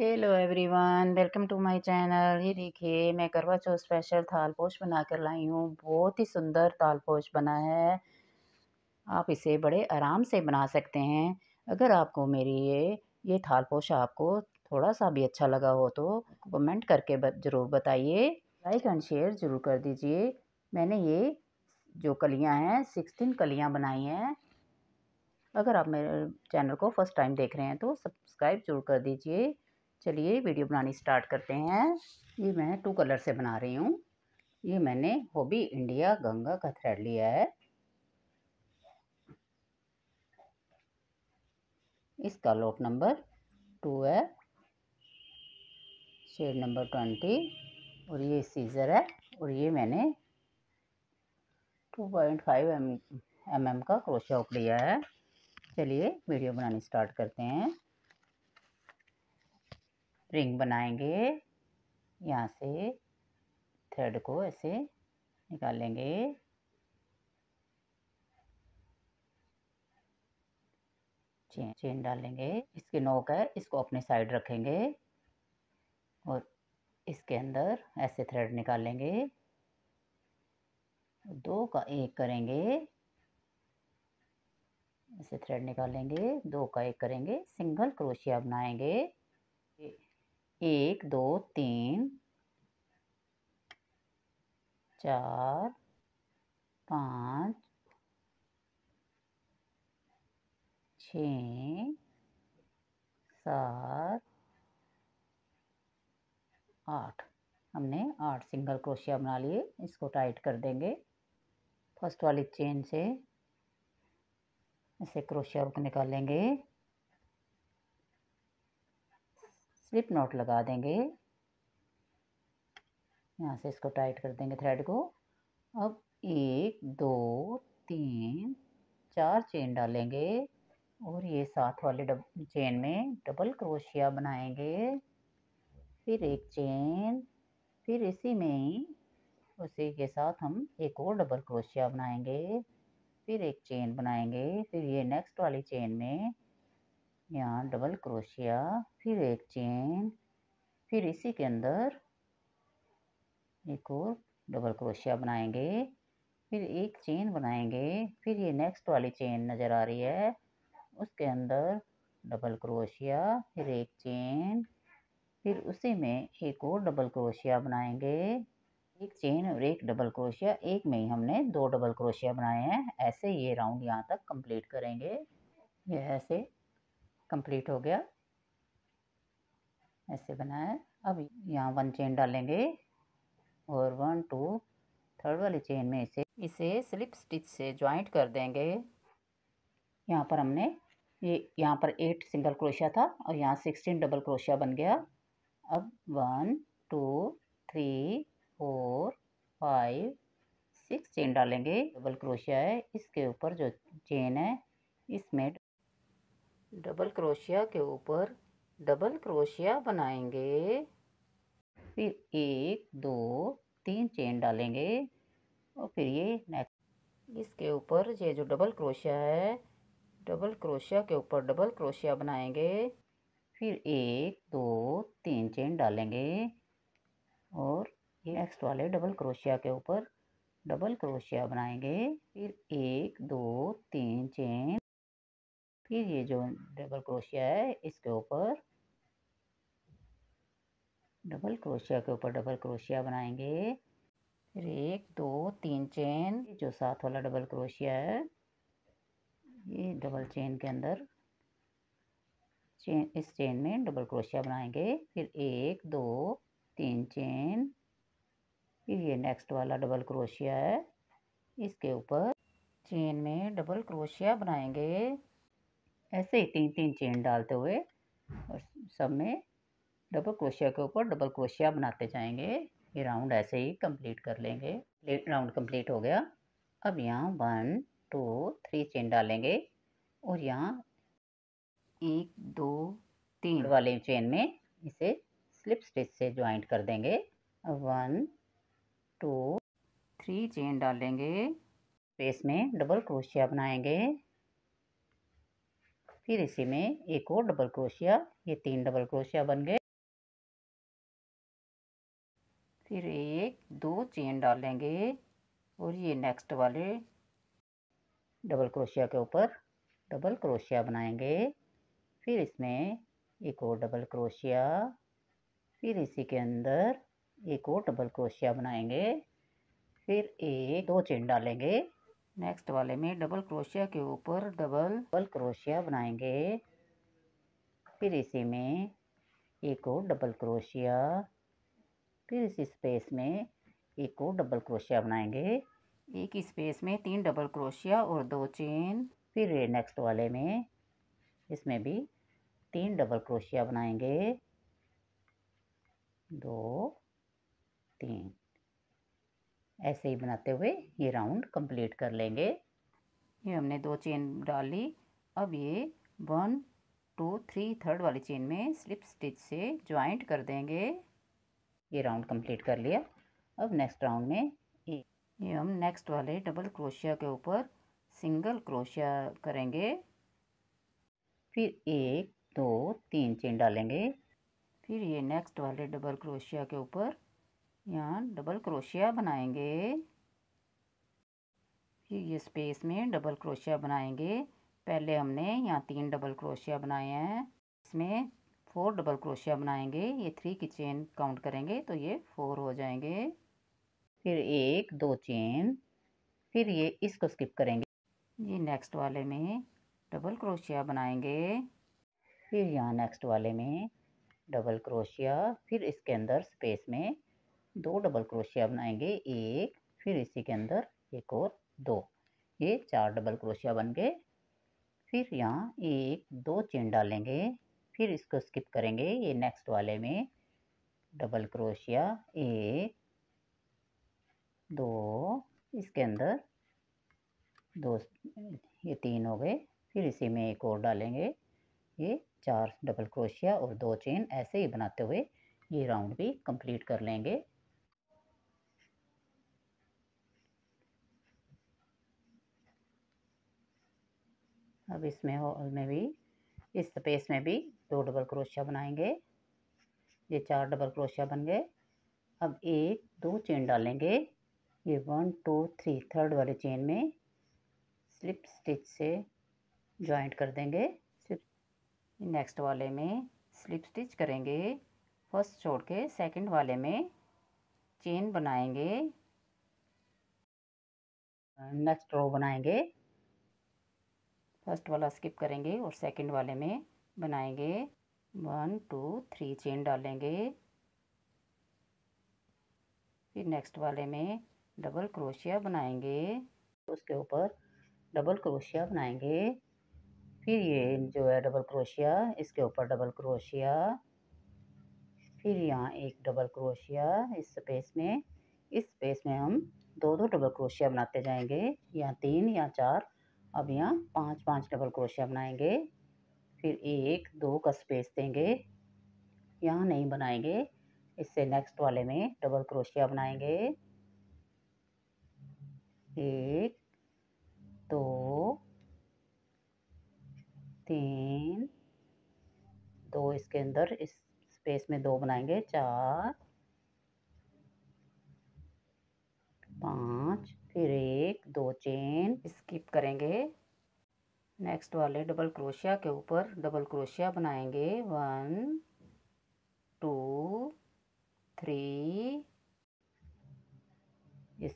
hello everyone welcome to my channel ये देखिए मैं करवा चौथ स्पेशल पोश बना कर लाई हूँ बहुत ही सुंदर पोश बना है आप इसे बड़े आराम से बना सकते हैं अगर आपको मेरी ये ये थाल पोश आपको थोड़ा सा भी अच्छा लगा हो तो कमेंट करके ज़रूर बताइए लाइक एंड शेयर ज़रूर कर दीजिए मैंने ये जो कलियाँ हैं सिक्सटीन कलियाँ बनाई हैं अगर आप मेरे चैनल को फर्स्ट टाइम देख रहे हैं तो सब्सक्राइब जरूर कर दीजिए चलिए वीडियो बनानी स्टार्ट करते हैं ये मैं टू कलर से बना रही हूँ ये मैंने हॉबी इंडिया गंगा का थ्रेड लिया है इसका लोट नंबर टू है शेड नंबर ट्वेंटी और ये सीज़र है और ये मैंने two point five M M का क्रोशा ऑफ लिया है चलिए वीडियो बनानी स्टार्ट करते हैं रिंग बनाएंगे यहाँ से थ्रेड को ऐसे निकालेंगे चेन चेन डालेंगे इसकी नोक है इसको अपने साइड रखेंगे और इसके अंदर ऐसे थ्रेड निकालेंगे दो का एक करेंगे ऐसे थ्रेड निकालेंगे दो का एक करेंगे सिंगल क्रोशिया बनाएंगे एक दो तीन चार पाँच छ सात आठ हमने आठ सिंगल क्रोशिया बना लिए इसको टाइट कर देंगे फर्स्ट वाली चेन से इसे क्रोशिया रुक निकालेंगे स्लिप नॉट लगा देंगे यहाँ से इसको टाइट कर देंगे थ्रेड को अब एक दो तीन चार चेन डालेंगे और ये साथ वाले डब चेन में डबल क्रोशिया बनाएंगे फिर एक चेन फिर इसी में ही उसी के साथ हम एक और डबल क्रोशिया बनाएंगे फिर एक चेन बनाएंगे फिर ये नेक्स्ट वाली चेन में यहाँ डबल क्रोशिया फिर एक चेन फिर इसी के अंदर एक और डबल क्रोशिया बनाएंगे फिर एक चेन बनाएंगे फिर ये नेक्स्ट वाली चेन नज़र आ रही है उसके अंदर डबल क्रोशिया फिर एक चेन फिर उसी में एक और डबल क्रोशिया बनाएंगे एक चेन और एक डबल क्रोशिया एक में ही हमने दो डबल क्रोशिया बनाए हैं ऐसे ये राउंड यहाँ तक कंप्लीट करेंगे ये ऐसे कंप्लीट हो गया ऐसे बनाया अब यहाँ वन चेन डालेंगे और वन टू थर्ड वाली चेन में इसे इसे स्लिप स्टिच से ज्वाइंट कर देंगे यहाँ पर हमने ये यहाँ पर एट सिंगल क्रोशिया था और यहाँ सिक्सटीन डबल क्रोशिया बन गया अब one two three four five six chain डालेंगे डबल क्रोशिया है इसके ऊपर जो चेन है इसमें डबल क्रोशिया के ऊपर डबल क्रोशिया बनाएंगे फिर एक दो तीन चेन डालेंगे और फिर ये नेक्स्ट इसके ऊपर ये जो डबल क्रोशिया है डबल क्रोशिया के ऊपर डबल क्रोशिया बनाएंगे फिर एक दो तीन चेन डालेंगे और ये नेक्स्ट वाले डबल क्रोशिया के ऊपर डबल क्रोशिया बनाएंगे फिर एक दो तीन चेन फिर ये जो डबल क्रोशिया है इसके ऊपर डबल क्रोशिया के ऊपर डबल क्रोशिया बनाएंगे फिर एक दो तीन चेन जो साथ वाला डबल क्रोशिया है ये डबल चेन के अंदर चेन इस चेन में डबल क्रोशिया बनाएंगे फिर एक दो तीन चेन फिर ये नेक्स्ट वाला डबल क्रोशिया है इसके ऊपर चेन में डबल क्रोशिया बनाएंगे ऐसे ही तीन तीन चेन डालते हुए और सब में डबल क्रोशिया के ऊपर डबल क्रोशिया बनाते जाएंगे ये राउंड ऐसे ही कंप्लीट कर लेंगे राउंड कंप्लीट हो गया अब यहाँ वन टू थ्री चेन डालेंगे और यहाँ एक दो तीन वाले चेन में इसे स्लिप स्टिच से ज्वाइंट कर देंगे वन टू थ्री चेन डालेंगे स्पेस में डबल क्रोशिया बनाएंगे फिर इसी में एक और डबल क्रोशिया ये तीन डबल क्रोशिया बन गए फिर एक दो चेन डालेंगे और ये नेक्स्ट वाले डबल क्रोशिया के ऊपर डबल क्रोशिया बनाएंगे फिर इसमें एक और डबल क्रोशिया फिर इसी के अंदर एक और डबल क्रोशिया बनाएंगे फिर एक दो चेन डालेंगे नेक्स्ट वाले में डबल क्रोशिया के ऊपर डबल डबल क्रोशिया बनाएंगे फिर इसी में एक और डबल क्रोशिया फिर इसी स्पेस में एक और डबल क्रोशिया बनाएंगे एक ही स्पेस में तीन डबल क्रोशिया और दो चेन फिर नेक्स्ट वाले में इसमें भी तीन डबल क्रोशिया बनाएंगे दो तीन ऐसे ही बनाते हुए ये राउंड कंप्लीट कर लेंगे ये हमने दो चेन डाल ली अब ये वन टू थ्री थर्ड वाली चेन में स्लिप स्टिच से ज्वाइंट कर देंगे ये राउंड कंप्लीट कर लिया अब नेक्स्ट राउंड में ये हम नेक्स्ट वाले डबल क्रोशिया के ऊपर सिंगल क्रोशिया करेंगे फिर एक दो तीन चेन डालेंगे फिर ये नेक्स्ट वाले डबल क्रोशिया के ऊपर यहाँ डबल क्रोशिया बनाएंगे फिर ये स्पेस में डबल क्रोशिया बनाएंगे पहले हमने यहाँ तीन डबल क्रोशिया बनाए हैं इसमें फोर डबल क्रोशिया बनाएंगे ये थ्री की चेन काउंट करेंगे तो ये फोर हो जाएंगे फिर एक दो चेन फिर ये इसको स्किप करेंगे ये नेक्स्ट वाले में डबल क्रोशिया बनाएंगे फिर यहाँ नेक्स्ट वाले में डबल क्रोशिया फिर इसके अंदर स्पेस में दो डबल क्रोशिया बनाएंगे एक फिर इसी के अंदर एक और दो ये चार डबल क्रोशिया बन गए फिर यहाँ एक दो चेन डालेंगे फिर इसको स्किप करेंगे ये नेक्स्ट वाले में डबल क्रोशिया एक दो इसके अंदर दो ये तीन हो गए फिर इसी में एक और डालेंगे ये चार डबल क्रोशिया और दो चेन ऐसे ही बनाते हुए ये राउंड भी कंप्लीट कर लेंगे अब इसमें होल में भी इस स्पेस में भी दो डबल क्रोशिया बनाएंगे ये चार डबल क्रोशिया बन गए अब एक दो चेन डालेंगे ये वन टू थ्री थर्ड वाले चेन में स्लिप स्टिच से जॉइंट कर देंगे नेक्स्ट वाले में स्लिप स्टिच करेंगे फर्स्ट छोड़ के सेकंड वाले में चेन बनाएंगे नेक्स्ट रो बनाएंगे फर्स्ट वाला स्किप करेंगे और सेकंड वाले में बनाएंगे वन टू थ्री चेन डालेंगे फिर नेक्स्ट वाले में डबल क्रोशिया बनाएंगे उसके ऊपर डबल क्रोशिया बनाएंगे फिर ये जो है डबल क्रोशिया इसके ऊपर डबल क्रोशिया फिर यहाँ एक डबल क्रोशिया इस स्पेस में इस स्पेस में हम दो दो डबल क्रोशिया बनाते जाएंगे या तीन या चार अब यहाँ पाँच पाँच डबल क्रोशिया बनाएंगे फिर एक दो का स्पेस देंगे यहाँ नहीं बनाएंगे इससे नेक्स्ट वाले में डबल क्रोशिया बनाएंगे एक दो तीन दो इसके अंदर इस स्पेस में दो बनाएंगे चार पाँच फिर एक दो चेन स्किप करेंगे नेक्स्ट वाले डबल क्रोशिया के ऊपर डबल क्रोशिया बनाएंगे वन टू थ्री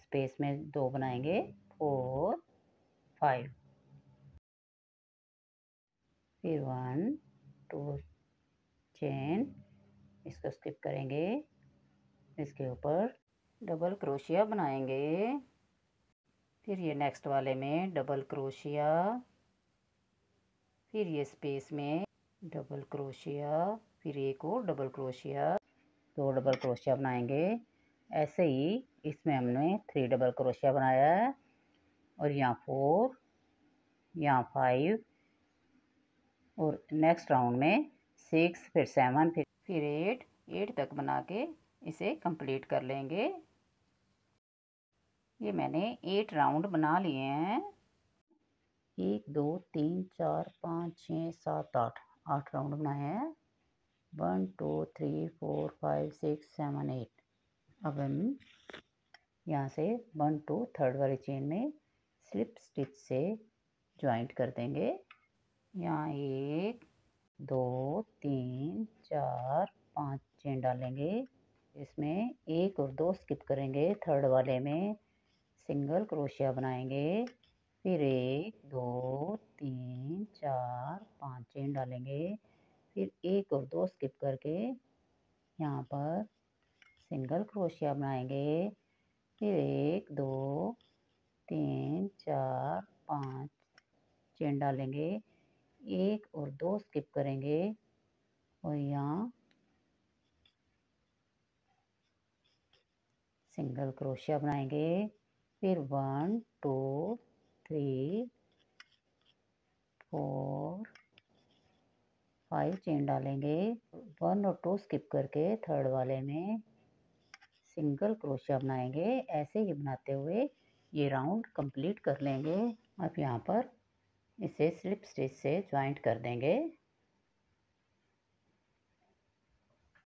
स्पेस में दो बनाएंगे फोर फाइव फिर वन टू चेन इसको स्किप करेंगे इसके ऊपर डबल क्रोशिया बनाएंगे फिर ये नेक्स्ट वाले में डबल क्रोशिया फिर ये स्पेस में डबल क्रोशिया फिर एक और डबल क्रोशिया दो डबल क्रोशिया बनाएंगे ऐसे ही इसमें हमने थ्री डबल क्रोशिया बनाया है और यहाँ फोर यहाँ फाइव और नेक्स्ट राउंड में सिक्स फिर सेवन फिर फिर एट एट तक बना के इसे कंप्लीट कर लेंगे ये मैंने एट राउंड बना लिए हैं एक दो तीन चार पाँच छः सात आठ आठ राउंड बनाए हैं one two three four five six seven eight अब हम यहाँ से वन टू थर्ड वाली चेन में स्लिप स्टिच से ज्वाइंट कर देंगे यहाँ एक दो तीन चार पाँच चेन डालेंगे इसमें एक और दो स्किप करेंगे थर्ड वाले में सिंगल क्रोशिया बनाएंगे फिर एक दो तीन चार पाँच चेन डालेंगे फिर एक और दो स्किप करके यहाँ पर सिंगल क्रोशिया बनाएंगे फिर एक दो तीन चार पाँच चेन डालेंगे एक और दो स्किप करेंगे और यहाँ सिंगल क्रोशिया बनाएंगे फिर one two three four five chain डालेंगे वन और टू स्किप करके थर्ड वाले में सिंगल क्रोशिया बनाएंगे ऐसे ही बनाते हुए ये राउंड कंप्लीट कर लेंगे अब यहाँ पर इसे स्लिप स्टिच से ज्वाइंट कर देंगे